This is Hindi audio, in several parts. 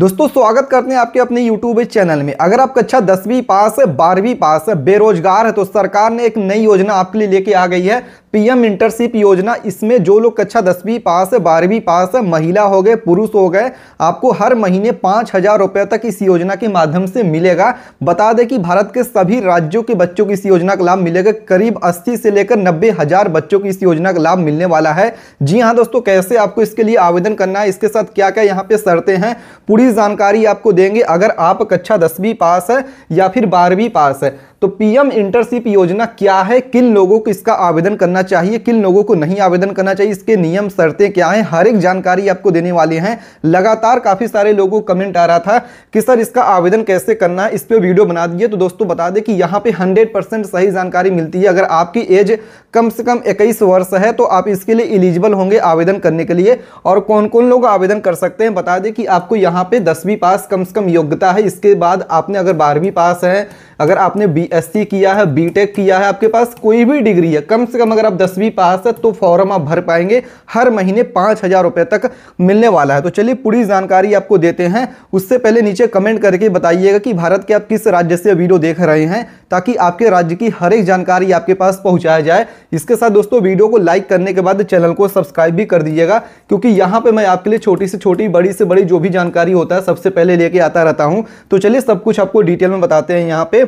दोस्तों स्वागत करते हैं आपके अपने यूट्यूब चैनल में अगर आप कक्षा अच्छा दसवीं पास बारहवीं पास बेरोजगार है तो सरकार ने एक नई योजना आपके लिए लेके आ गई है पीएम इंटर्नशिप योजना इसमें जो लोग कक्षा दसवीं पास बारहवीं पास महिला हो गए पुरुष हो गए आपको हर महीने पाँच हज़ार रुपये तक इस योजना के माध्यम से मिलेगा बता दें कि भारत के सभी राज्यों के बच्चों को इस योजना का लाभ मिलेगा करीब अस्सी से लेकर नब्बे हज़ार बच्चों को इस योजना का लाभ मिलने वाला है जी हाँ दोस्तों कैसे आपको इसके लिए आवेदन करना है इसके साथ क्या क्या यहाँ पे शर्तें हैं पूरी जानकारी आपको देंगे अगर आप कक्षा दसवीं पास है या फिर बारहवीं पास है तो पीएम इंटर्नशिप योजना क्या है किन लोगों को इसका आवेदन करना चाहिए किन लोगों को नहीं आवेदन करना चाहिए इसके नियम शर्तें क्या हैं हर एक जानकारी आपको देने वाले हैं लगातार काफ़ी सारे लोगों को कमेंट आ रहा था कि सर इसका आवेदन कैसे करना है इस पर वीडियो बना दिए तो दोस्तों बता दें कि यहाँ पे हंड्रेड सही जानकारी मिलती है अगर आपकी एज कम से कम इक्कीस वर्ष है तो आप इसके लिए इलिजिबल होंगे आवेदन करने के लिए और कौन कौन लोग आवेदन कर सकते हैं बता दें कि आपको यहाँ पे दसवीं पास कम से कम योग्यता है इसके बाद आपने अगर बारहवीं पास है अगर आपने बी बीएससी किया है बीटेक किया है आपके पास कोई भी डिग्री है कम से कम अगर आप दसवीं पास है तो फॉर्म आप भर पाएंगे हर महीने पाँच हज़ार रुपये तक मिलने वाला है तो चलिए पूरी जानकारी आपको देते हैं उससे पहले नीचे कमेंट करके बताइएगा कि भारत के आप किस राज्य से वीडियो देख रहे हैं ताकि आपके राज्य की हर एक जानकारी आपके पास पहुँचाया जाए इसके साथ दोस्तों वीडियो को लाइक करने के बाद चैनल को सब्सक्राइब भी कर दीजिएगा क्योंकि यहाँ पर मैं आपके लिए छोटी से छोटी बड़ी से बड़ी जो भी जानकारी होता है सबसे पहले लेके आता रहता हूँ तो चलिए सब कुछ आपको डिटेल में बताते हैं यहाँ पे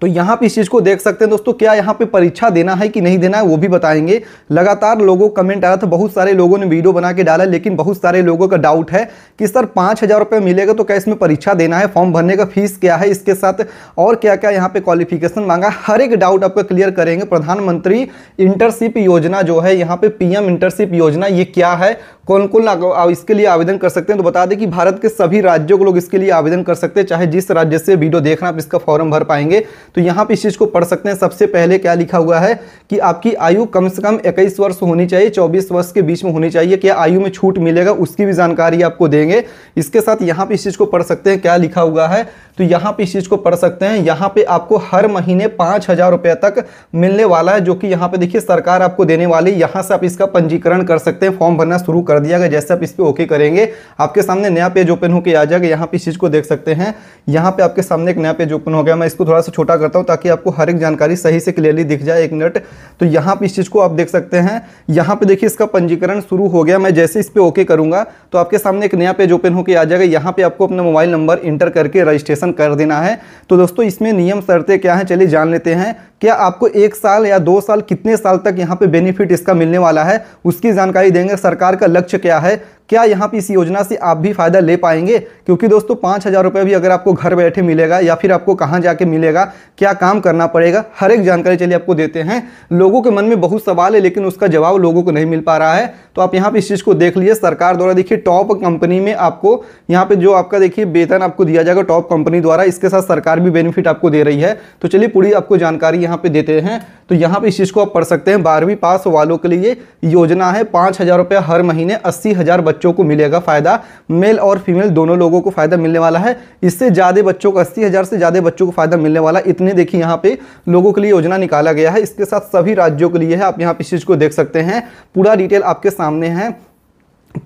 तो यहाँ पे इस चीज़ को देख सकते हैं दोस्तों क्या यहाँ पे परीक्षा देना है कि नहीं देना है वो भी बताएंगे लगातार लोगों कमेंट आया था बहुत सारे लोगों ने वीडियो बना के डाला लेकिन बहुत सारे लोगों का डाउट है कि सर पाँच हज़ार रुपये मिलेगा तो क्या इसमें परीक्षा देना है फॉर्म भरने का फीस क्या है इसके साथ और क्या क्या यहाँ पर क्वालिफिकेशन मांगा हर एक डाउट आपका क्लियर करेंगे प्रधानमंत्री इंटरशिप योजना जो है यहाँ पर पी इंटरशिप योजना ये क्या है कौन कौन इसके लिए आवेदन कर सकते हैं तो बता दें कि भारत के सभी राज्यों को लोग इसके लिए आवेदन कर सकते हैं चाहे जिस राज्य से वीडियो देखना आप इसका फॉर्म भर पाएंगे तो यहाँ पे इस चीज़ को पढ़ सकते हैं सबसे पहले क्या लिखा हुआ है कि आपकी आयु कम से कम इक्कीस वर्ष होनी चाहिए चौबीस वर्ष के बीच में होनी चाहिए क्या आयु में छूट मिलेगा उसकी भी जानकारी आपको देंगे इसके साथ यहाँ पे इस चीज़ को पढ़ सकते हैं क्या लिखा हुआ है तो यहाँ पे इस चीज़ को पढ़ सकते हैं यहाँ पर आपको हर महीने पाँच हज़ार तक मिलने वाला है जो कि यहाँ पर देखिए सरकार आपको देने वाली यहाँ से आप इसका पंजीकरण कर सकते हैं फॉर्म भरना शुरू कर दिया गया जैसे आप इस पर ओके करेंगे आपके सामने नया पेज ओपन होकर आ जाएगा यहाँ पे इस चीज़ को देख सकते हैं यहाँ पे आपके सामने एक नया पेज ओपन हो गया मैं इसको थोड़ा सा छोटा करता हूँ ताकि आपको हर एक जानकारी सही से क्लियरली दिख जाए एक मिनट तो यहाँ पर इस चीज़ को आप देख सकते हैं यहाँ पर देखिए इसका पंजीकरण शुरू हो गया मैं जैसे इस पर ओके करूँगा तो आपके सामने एक नया पेज ओपन होकर आ जाएगा यहाँ पर आपको अपना मोबाइल नंबर इंटर करके रजिस्ट्रेशन कर देना है तो दोस्तों इसमें नियम शर्तें क्या हैं चलिए जान लेते हैं क्या आपको एक साल या दो साल कितने साल तक यहाँ पे बेनिफिट इसका मिलने वाला है उसकी जानकारी देंगे सरकार का लक्ष्य क्या है क्या यहाँ पे इस योजना से आप भी फ़ायदा ले पाएंगे क्योंकि दोस्तों पाँच हज़ार रुपये भी अगर आपको घर बैठे मिलेगा या फिर आपको कहाँ जाके मिलेगा क्या काम करना पड़ेगा हर एक जानकारी चलिए आपको देते हैं लोगों के मन में बहुत सवाल है लेकिन उसका जवाब लोगों को नहीं मिल पा रहा है तो आप यहाँ पर इस चीज़ को देख लीजिए सरकार द्वारा देखिए टॉप कंपनी में आपको यहाँ पर जो आपका देखिए वेतन आपको दिया जाएगा टॉप कंपनी द्वारा इसके साथ सरकार भी बेनिफिट आपको दे रही है तो चलिए पूरी आपको जानकारी यहाँ पर देते हैं तो यहाँ पर इस चीज़ को आप पढ़ सकते हैं बारहवीं पास वालों के लिए योजना है पाँच हज़ार हर महीने अस्सी हज़ार बच्चों को मिलेगा फ़ायदा मेल और फीमेल दोनों लोगों को फ़ायदा मिलने वाला है इससे ज़्यादा बच्चों को अस्सी हज़ार से ज़्यादा बच्चों को फ़ायदा मिलने वाला इतने देखिए यहाँ पे लोगों के लिए योजना निकाला गया है इसके साथ सभी राज्यों के लिए है आप यहाँ पे इस चीज़ को देख सकते हैं पूरा डिटेल आपके सामने है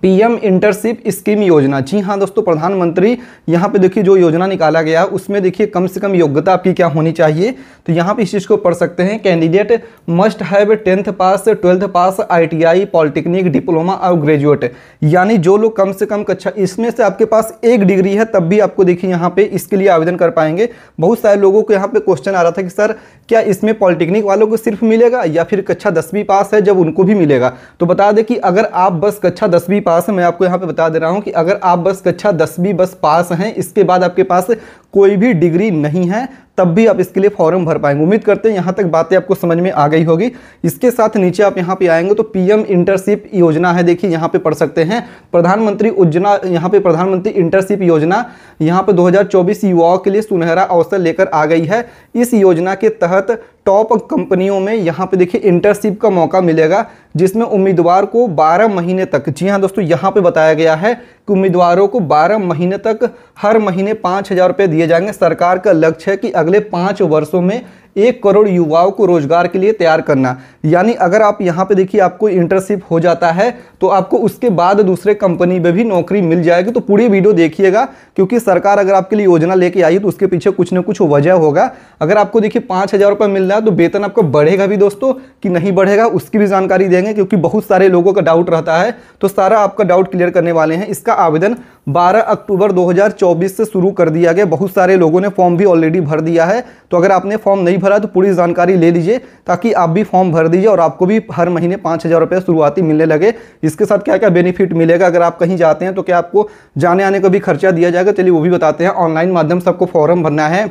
पीएम इंटरशिप स्कीम योजना जी हाँ दोस्तों प्रधानमंत्री यहाँ पे देखिए जो योजना निकाला गया है उसमें देखिए कम से कम योग्यता आपकी क्या होनी चाहिए तो यहाँ पे इस चीज़ को पढ़ सकते हैं candidate must have tenth pass twelfth pass ITI polytechnic diploma और ग्रेजुएट यानी जो लोग कम से कम कक्षा इसमें से आपके पास एक डिग्री है तब भी आपको देखिए यहाँ पर इसके लिए आवेदन कर पाएंगे बहुत सारे लोगों को यहाँ पर क्वेश्चन आ रहा था कि सर क्या इसमें पॉलिटेक्निक वालों को सिर्फ मिलेगा या फिर कक्षा दसवीं पास है जब उनको भी मिलेगा तो बता दें कि अगर आप बस कक्षा दसवीं दसवीं पास है मैं आपको यहाँ पे बता दे रहा हूँ कि अगर आप बस कक्षा दसवीं बस पास हैं इसके बाद आपके पास कोई भी डिग्री नहीं है तब भी आप इसके लिए फॉर्म भर पाएंगे उम्मीद करते हैं यहाँ तक बातें आपको समझ में आ गई होगी इसके साथ नीचे आप यहाँ पे आएंगे तो पीएम इंटरशिप योजना है देखिए यहाँ पे पढ़ सकते हैं प्रधानमंत्री उज्जना यहाँ पे प्रधानमंत्री इंटरशिप योजना यहाँ पे 2024 युवाओं के लिए सुनहरा अवसर लेकर आ गई है इस योजना के तहत टॉप कंपनियों में यहाँ पे देखिए इंटर्नशिप का मौका मिलेगा जिसमें उम्मीदवार को 12 महीने तक जी हाँ दोस्तों यहाँ पे बताया गया है कि उम्मीदवारों को 12 महीने तक हर महीने पाँच हज़ार रुपये दिए जाएंगे सरकार का लक्ष्य है कि अगले पाँच वर्षों में एक करोड़ युवाओं को रोजगार के लिए तैयार करना यानी अगर आप यहाँ पे देखिए आपको इंटर्नशिप हो जाता है तो आपको उसके बाद दूसरे कंपनी में भी नौकरी मिल जाएगी तो पूरी वीडियो देखिएगा क्योंकि सरकार अगर आपके लिए योजना लेके आई तो उसके पीछे कुछ ना कुछ वजह होगा अगर आपको देखिए पाँच हज़ार रुपये मिल रहा है तो वेतन आपका बढ़ेगा भी दोस्तों कि नहीं बढ़ेगा उसकी भी जानकारी देंगे क्योंकि बहुत सारे लोगों का डाउट रहता है तो सारा आपका डाउट क्लियर करने वाले हैं इसका आवेदन 12 अक्टूबर 2024 से शुरू कर दिया गया बहुत सारे लोगों ने फॉर्म भी ऑलरेडी भर दिया है तो अगर आपने फॉर्म नहीं भरा तो पूरी जानकारी ले लीजिए ताकि आप भी फॉर्म भर दीजिए और आपको भी हर महीने पाँच हज़ार रुपये शुरुआती मिलने लगे इसके साथ क्या क्या बेनिफिट मिलेगा अगर आप कहीं जाते हैं तो क्या आपको जाने आने का भी खर्चा दिया जाएगा चलिए वो भी बताते हैं ऑनलाइन माध्यम से आपको फॉर्म भरना है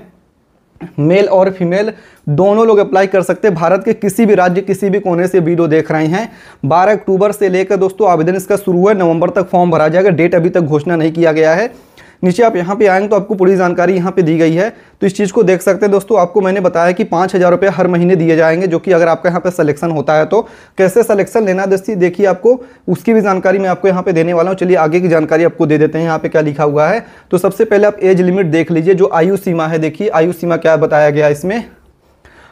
मेल और फीमेल दोनों लोग अप्लाई कर सकते हैं भारत के किसी भी राज्य किसी भी कोने से वीडियो देख रहे हैं 12 अक्टूबर से लेकर दोस्तों आवेदन इसका शुरू है नवंबर तक फॉर्म भरा जाएगा डेट अभी तक घोषणा नहीं किया गया है नीचे आप यहाँ पे आएंगे तो आपको पूरी जानकारी यहाँ पे दी गई है तो इस चीज़ को देख सकते हैं दोस्तों आपको मैंने बताया कि पाँच हज़ार रुपये हर महीने दिए जाएंगे जो कि अगर आपका यहाँ पे सिलेक्शन होता है तो कैसे सिलेक्शन लेना दोस्ती देखिए आपको उसकी भी जानकारी मैं आपको यहाँ पे देने वाला हूँ चलिए आगे की जानकारी आपको दे देते हैं यहाँ पे क्या लिखा हुआ है तो सबसे पहले आप एज लिमिट देख लीजिए जो आयु सीमा है देखिए आयु सीमा क्या बताया गया इसमें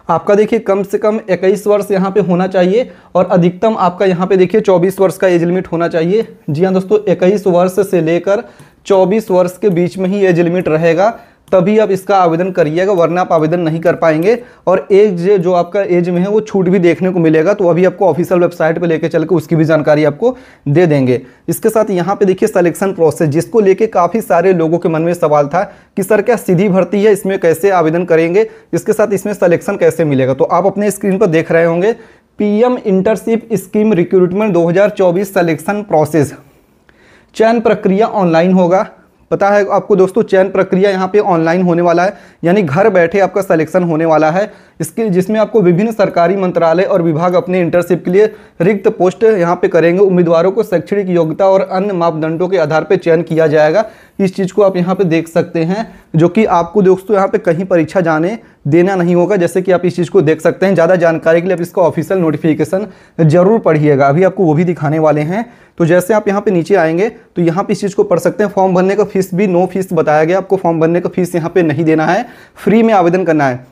आपका देखिए कम से कम 21 वर्ष यहाँ पे होना चाहिए और अधिकतम आपका यहाँ पे देखिए 24 वर्ष का एज लिमिट होना चाहिए जी हाँ दोस्तों 21 वर्ष से लेकर 24 वर्ष के बीच में ही एज लिमिट रहेगा तभी आप इसका आवेदन करिएगा वरना आप आवेदन नहीं कर पाएंगे और एज जो आपका एज में है वो छूट भी देखने को मिलेगा तो अभी आपको ऑफिशियल वेबसाइट पे लेके चल के उसकी भी जानकारी आपको दे देंगे इसके साथ यहाँ पे देखिए सिलेक्शन प्रोसेस जिसको लेके काफ़ी सारे लोगों के मन में सवाल था कि सर क्या सीधी भर्ती है इसमें कैसे आवेदन करेंगे इसके साथ इसमें सलेक्शन कैसे मिलेगा तो आप अपने स्क्रीन पर देख रहे होंगे P internship scheme recruitment 2024 selection process चयन प्रक्रिया ऑनलाइन होगा पता है आपको दोस्तों चयन प्रक्रिया यहाँ पे ऑनलाइन होने वाला है यानी घर बैठे आपका सिलेक्शन होने वाला है इसके जिसमें आपको विभिन्न सरकारी मंत्रालय और विभाग अपने इंटर्नशिप के लिए रिक्त पोस्ट यहाँ पे करेंगे उम्मीदवारों को शैक्षणिक योग्यता और अन्य मापदंडों के आधार पर चयन किया जाएगा इस चीज़ को आप यहाँ पे देख सकते हैं जो कि आपको दोस्तों यहाँ पे कहीं परीक्षा जाने देना नहीं होगा जैसे कि आप इस चीज़ को देख सकते हैं ज़्यादा जानकारी के लिए आप इसका ऑफिशियल नोटिफिकेशन ज़रूर पढ़िएगा अभी आपको वो भी दिखाने वाले हैं तो जैसे आप यहाँ पे नीचे आएंगे तो यहाँ पे इस चीज़ को पढ़ सकते हैं फॉर्म भरने का फीस भी नो फीस बताया गया आपको फॉर्म भरने का फीस यहाँ पर नहीं देना है फ्री में आवेदन करना है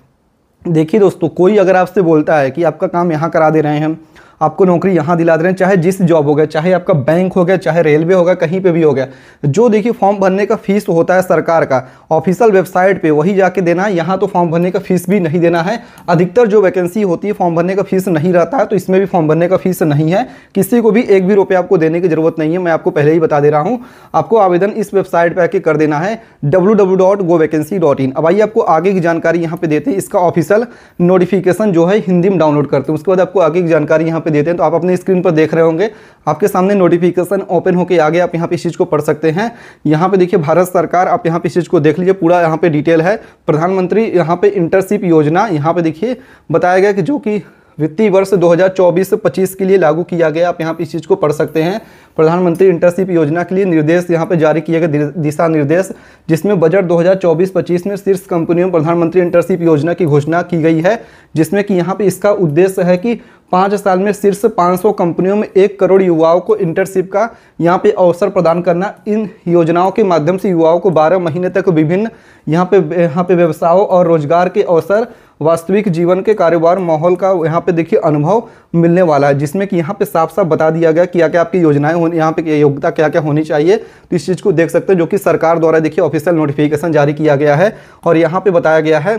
देखिए दोस्तों कोई अगर आपसे बोलता है कि आपका काम यहाँ करा दे रहे हैं आपको नौकरी यहाँ दिला दे रहे हैं चाहे जिस जॉब हो गया चाहे आपका बैंक हो गया चाहे रेलवे होगा कहीं पर भी हो गया जो देखिए फॉर्म भरने का फीस तो होता है सरकार का ऑफिशियल वेबसाइट पर वही जाके देना है यहाँ तो फॉर्म भरने का फीस भी नहीं देना है अधिकतर जो वैकेंसी होती है फॉर्म भरने का फीस नहीं रहता है तो इसमें भी फॉर्म भरने का फीस नहीं है किसी को भी एक भी रुपये आपको देने की जरूरत नहीं है मैं आपको पहले ही बता दे रहा हूँ आपको आवेदन इस वेबसाइट पर आके कर देना है डब्ल्यू अब आइए आपको आगे की जानकारी यहाँ पे देते हैं इसका ऑफिशियल नोटिफिकेशन जो है हिंदी में डाउनलोड करते हैं उसके बाद आपको आगे की जानकारी यहाँ आपको देते हैं तो आप अपने स्क्रीन पर देख रहे होंगे आपके सामने नोटिफिकेशन ओपन होकर आगे आप यहाँ पे इस चीज़ को पढ़ सकते हैं यहाँ पे देखिए भारत सरकार आप यहाँ पे इस चीज़ को देख लीजिए पूरा यहाँ पे डिटेल है प्रधानमंत्री यहाँ पे इंटरशिप योजना यहाँ पे देखिए बताया गया कि जो कि वित्तीय वर्ष 2024-25 के लिए लागू किया गया आप यहाँ पे इस चीज़ को पढ़ सकते हैं प्रधानमंत्री इंटर्नशिप योजना के लिए निर्देश यहाँ पे जारी किए गए दिशा निर्देश जिसमें बजट 2024-25 में शीर्ष कंपनियों में प्रधानमंत्री इंटर्नशिप योजना की घोषणा की गई है जिसमें कि यहाँ पे इसका उद्देश्य है कि पाँच साल में शीर्ष 500 कंपनियों में एक करोड़ युवाओं को इंटर्नशिप का यहाँ पे अवसर प्रदान करना इन योजनाओं के माध्यम से युवाओं को 12 महीने तक विभिन्न यहाँ पे यहाँ पे व्यवसायों और रोजगार के अवसर वास्तविक जीवन के कारोबार माहौल का यहाँ पे देखिए अनुभव मिलने वाला है जिसमें कि यहाँ पे साफ साफ बता दिया गया क्या क्या आपकी योजनाएं होनी यहाँ पे योग्यता क्या क्या होनी चाहिए तो इस चीज़ को देख सकते हैं जो कि सरकार द्वारा देखिए ऑफिशियल नोटिफिकेशन जारी किया गया है और यहाँ पे बताया गया है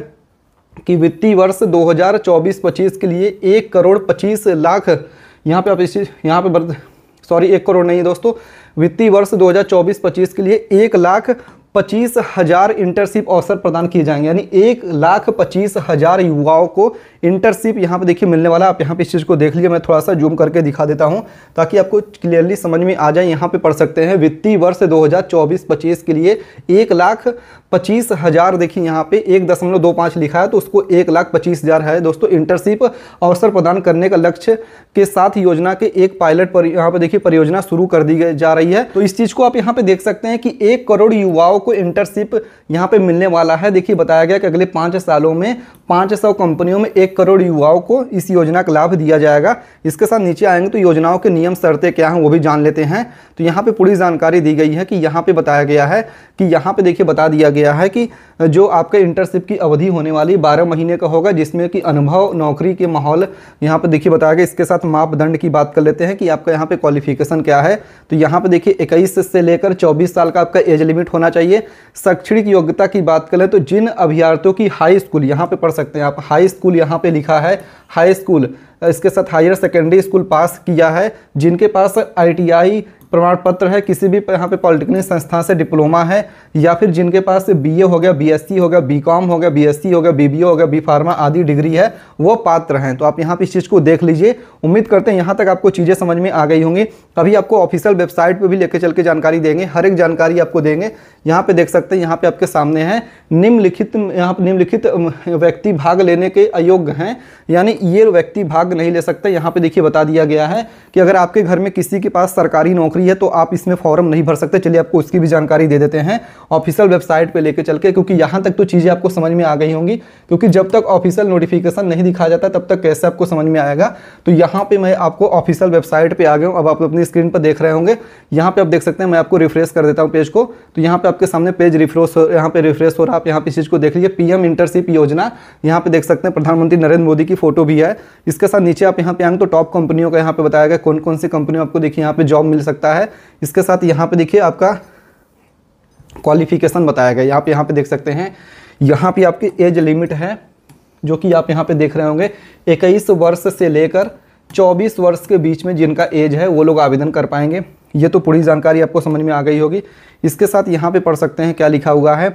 कि वित्तीय वर्ष 2024-25 के लिए एक करोड़ पच्चीस लाख यहाँ पे आप इस यहाँ पे सॉरी एक करोड़ नहीं है दोस्तों वित्तीय वर्ष 2024-25 के लिए एक लाख पच्चीस हजार इंटर्नशिप अवसर प्रदान किए जाएंगे यानी एक लाख पच्चीस हजार युवाओं को इंटर्नशिप यहाँ पे देखिए मिलने वाला आप यहाँ पे इस चीज़ को देख लीजिए मैं थोड़ा सा जूम करके दिखा देता हूं ताकि आपको क्लियरली समझ में आ जाए यहाँ पे पढ़ सकते हैं वित्तीय वर्ष 2024-25 के लिए एक लाख पच्चीस हजार देखिए यहाँ पे एक दशमलव दो पाँच लिखा है तो उसको एक लाख पच्चीस हजार है दोस्तों इंटर्नशिप अवसर प्रदान करने का लक्ष्य के साथ योजना के एक पायलट पर यहाँ पे देखिए परियोजना शुरू कर दी जा रही है तो इस चीज़ को आप यहाँ पे देख सकते हैं कि एक करोड़ युवाओं सौ को इंटरशिप यहाँ पे मिलने वाला है देखिए बताया गया कि अगले पाँच सालों में पाँच सौ कंपनियों में एक करोड़ युवाओं को इस योजना का लाभ दिया जाएगा इसके साथ नीचे आएंगे तो योजनाओं के नियम शर्तें क्या हैं वो भी जान लेते हैं तो यहाँ पर पूरी जानकारी दी गई है कि यहाँ पर बताया गया है कि यहाँ पर देखिए बता दिया गया है कि जो आपके इंटर्नशिप की अवधि होने वाली बारह महीने का होगा जिसमें कि अनुभव नौकरी के माहौल यहाँ पर देखिए बताया गया इसके साथ मापदंड की बात कर लेते हैं कि आपका यहाँ पर क्वालिफिकेशन क्या है तो यहाँ पर देखिए इक्कीस से लेकर चौबीस साल का आपका एज लिमिट होना चाहिए बताइए शैक्षणिक योग्यता की बात करें तो जिन अभ्यार्थियों की हाई स्कूल यहाँ पे पढ़ सकते हैं आप हाई स्कूल यहाँ पे लिखा है हाई स्कूल इसके साथ हायर सेकेंडरी स्कूल पास किया है जिनके पास आई प्रमाण पत्र है किसी भी यहाँ पे पॉलिटेक्निक संस्थान से डिप्लोमा है या फिर जिनके पास बीए हो गया बीएससी हो गया बीकॉम हो गया बीएससी हो गया बीबीए हो गया बी फार्मा आदि डिग्री है वो पात्र हैं तो आप यहाँ पे इस चीज़ को देख लीजिए उम्मीद करते हैं यहाँ तक आपको चीज़ें समझ में आ गई होंगी अभी आपको ऑफिशियल वेबसाइट पे भी लेके चल के जानकारी देंगे हर एक जानकारी आपको देंगे यहाँ पे देख सकते हैं यहाँ पे आपके सामने है निम्नलिखित यहाँ पर निम्नलिखित व्यक्ति भाग लेने के अयोग्य हैं यानी ये व्यक्ति भाग नहीं ले सकते यहाँ पे देखिए बता दिया गया है कि अगर आपके घर में किसी के पास सरकारी नौकरी है तो आप इसमें फॉर्म नहीं भर सकते चलिए आपको उसकी भी जानकारी दे देते हैं ऑफिशियल वेबसाइट पर लेकर चल के क्योंकि यहाँ तक तो चीज़ें आपको समझ में आ गई होंगी क्योंकि जब तक ऑफिशियल नोटिफिकेशन नहीं दिखा जाता तब तक कैसे आपको समझ में आएगा तो यहाँ पर मैं आपको ऑफिशियल वेबसाइट पर आ गया हूँ अब आप अपनी स्क्रीन पर देख रहे होंगे यहाँ पे आप देख सकते हैं मैं आपको रिफ्रेश कर देता हूँ पेज को तो यहाँ पे आपके सामने पेज रिफ्रेश हो यहाँ पे रिफ्रेश हो रहा है आप यहाँ पे इस चीज़ को देख लीजिए पीएम इंटरशिप योजना यहाँ पे देख सकते हैं प्रधानमंत्री नरेंद्र मोदी की फोटो भी है इसके साथ नीचे आप यहाँ पे आएंगे तो टॉप कंपनियों का यहाँ पे बताया गया कौन कौन सी कंपनी आपको देखिए यहाँ पे जॉब मिल सकता है इसके साथ यहाँ पे देखिए आपका क्वालिफिकेशन बताया गया यहाँ पे यहाँ पे देख सकते हैं यहाँ पे आपकी एज लिमिट है जो कि आप यहाँ पे देख रहे होंगे इक्कीस वर्ष से लेकर चौबीस वर्ष के बीच में जिनका एज है वो लोग आवेदन कर पाएंगे ये तो पूरी जानकारी आपको समझ में आ गई होगी इसके साथ यहाँ पे पढ़ सकते हैं क्या लिखा हुआ है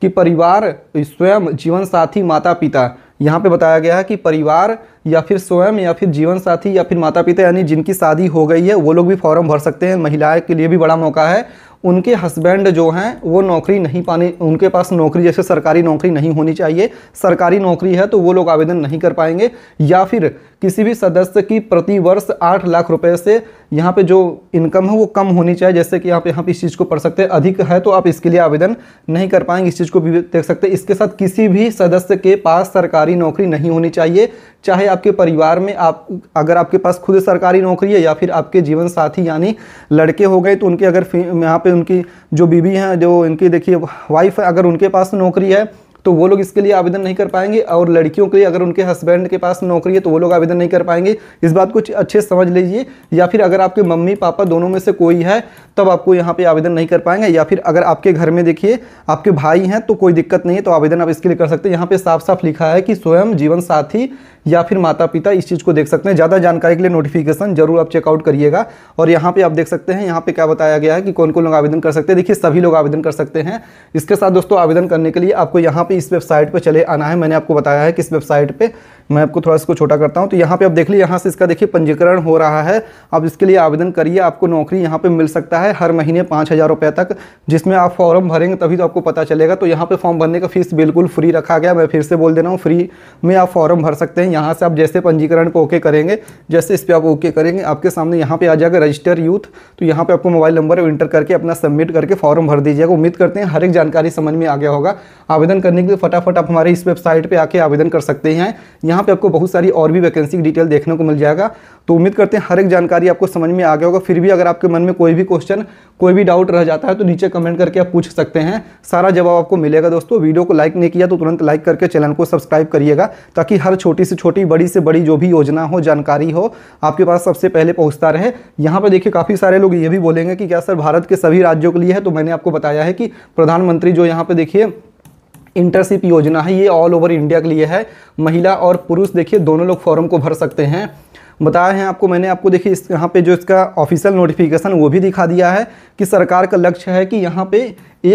कि परिवार स्वयं जीवन साथी माता पिता यहाँ पे बताया गया है कि परिवार या फिर स्वयं या फिर जीवन साथी या फिर माता पिता यानी जिनकी शादी हो गई है वो लोग भी फॉर्म भर सकते हैं महिलाएं के लिए भी बड़ा मौका है उनके हस्बैंड जो हैं वो नौकरी नहीं पाने उनके पास नौकरी जैसे सरकारी नौकरी नहीं होनी चाहिए सरकारी नौकरी है तो वो लोग आवेदन नहीं कर पाएंगे या फिर किसी भी सदस्य की प्रति वर्ष आठ लाख रुपए से यहाँ पे जो इनकम है वो कम होनी चाहिए जैसे कि आप यहाँ पे इस चीज़ को पढ़ सकते हैं अधिक है तो आप इसके लिए आवेदन नहीं कर पाएंगे इस चीज़ को भी देख सकते हैं इसके साथ किसी भी सदस्य के पास सरकारी नौकरी नहीं होनी चाहिए चाहे आपके परिवार में आप अगर आपके पास खुद सरकारी नौकरी है या फिर आपके जीवन साथी यानी लड़के हो गए तो उनके अगर यहाँ पे पे उनकी जो बीबी हैं जो इनकी देखिए वाइफ है अगर उनके पास नौकरी है तो वो लोग इसके लिए आवेदन नहीं कर पाएंगे और लड़कियों के लिए अगर उनके हस्बैंड के पास नौकरी है तो वो लोग आवेदन नहीं कर पाएंगे इस बात को अच्छे समझ लीजिए या फिर अगर आपके मम्मी पापा दोनों में से कोई है तब आपको यहाँ पे आवेदन नहीं कर पाएंगे या फिर अगर आपके घर में देखिए आपके भाई हैं तो कोई दिक्कत नहीं है तो आवेदन आप इसके लिए कर सकते हैं यहाँ पर साफ साफ लिखा है कि स्वयं जीवन साथी या फिर माता पिता इस चीज़ को देख सकते हैं ज़्यादा जानकारी के लिए नोटिफिकेशन जरूर आप चेकआउट करिएगा और यहाँ पर आप देख सकते हैं यहाँ पर क्या बताया गया है कि कौन कौन लोग आवेदन कर सकते हैं देखिए सभी लोग आवेदन कर सकते हैं इसके साथ दोस्तों आवेदन करने के लिए आपको यहाँ पर इस वेबसाइट पर चले आना है मैंने आपको बताया है कि इस वेबसाइट पर मैं आपको थोड़ा इसको छोटा करता हूँ तो यहाँ पे आप देख लिए यहाँ से इसका देखिए पंजीकरण हो रहा है आप इसके लिए आवेदन करिए आपको नौकरी यहाँ पर मिल सकता है हर महीने पाँच हज़ार रुपये तक जिसमें आप फॉर्म भरेंगे तभी तो आपको पता चलेगा तो यहाँ पर फॉर्म भरने का फीस बिल्कुल फ्री रखा गया मैं फिर से बोल दे रहा हूँ फ्री में आप फॉर्म भर सकते हैं हैं यहाँ से आप जैसे पंजीकरण को ओके करेंगे जैसे इस पर आप ओके करेंगे आपके सामने यहाँ पे आ जाएगा रजिस्टर यूथ तो यहाँ पे आपको मोबाइल नंबर इंटर करके अपना सबमिट करके फॉर्म भर दीजिएगा उम्मीद करते हैं हर एक जानकारी समझ में आ गया होगा आवेदन करने के लिए फटाफट आप हमारे इस वेबसाइट पर आके आवेदन कर सकते हैं यहाँ पर आपको बहुत सारी और भी वैकेंसी की डिटेल देखने को मिल जाएगा तो उम्मीद करते हैं हर एक जानकारी आपको समझ में आ गया होगा फिर भी अगर आपके मन में कोई भी क्वेश्चन कोई भी डाउट रह जाता है तो नीचे कमेंट करके आप पूछ सकते हैं सारा जवाब आपको मिलेगा दोस्तों वीडियो को लाइक नहीं किया तो तुरंत लाइक करके चैनल को सब्सक्राइब करिएगा ताकि हर छोटी से छोटी बड़ी से बड़ी जो भी योजना हो जानकारी हो आपके पास सबसे पहले पहुंचता रहे यहाँ पर देखिए काफ़ी सारे लोग ये भी बोलेंगे कि क्या सर भारत के सभी राज्यों के लिए है तो मैंने आपको बताया है कि प्रधानमंत्री जो यहाँ पर देखिए इंटरशिप योजना है ये ऑल ओवर इंडिया के लिए है महिला और पुरुष देखिए दोनों लोग फॉर्म को भर सकते हैं बताया है आपको मैंने आपको देखिए इस यहाँ पे जो इसका ऑफिशियल नोटिफिकेशन वो भी दिखा दिया है कि सरकार का लक्ष्य है कि यहाँ पे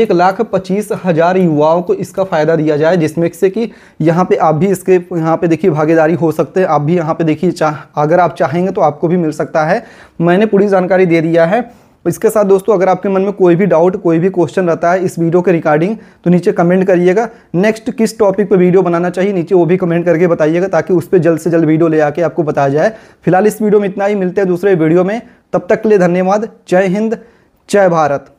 एक लाख पच्चीस हज़ार युवाओं को इसका फ़ायदा दिया जाए जिसमें से कि यहाँ पे आप भी इसके यहाँ पे देखिए भागीदारी हो सकते हैं आप भी यहाँ पे देखिए चाह अगर आप चाहेंगे तो आपको भी मिल सकता है मैंने पूरी जानकारी दे दिया है इसके साथ दोस्तों अगर आपके मन में कोई भी डाउट कोई भी क्वेश्चन रहता है इस वीडियो के रिगार्डिंग तो नीचे कमेंट करिएगा नेक्स्ट किस टॉपिक पर वीडियो बनाना चाहिए नीचे वो भी कमेंट करके बताइएगा ताकि उस पर जल्द से जल्द वीडियो ले आके आपको बताया जाए फिलहाल इस वीडियो में इतना ही मिलते हैं दूसरे वीडियो में तब तक के लिए धन्यवाद जय हिंद जय भारत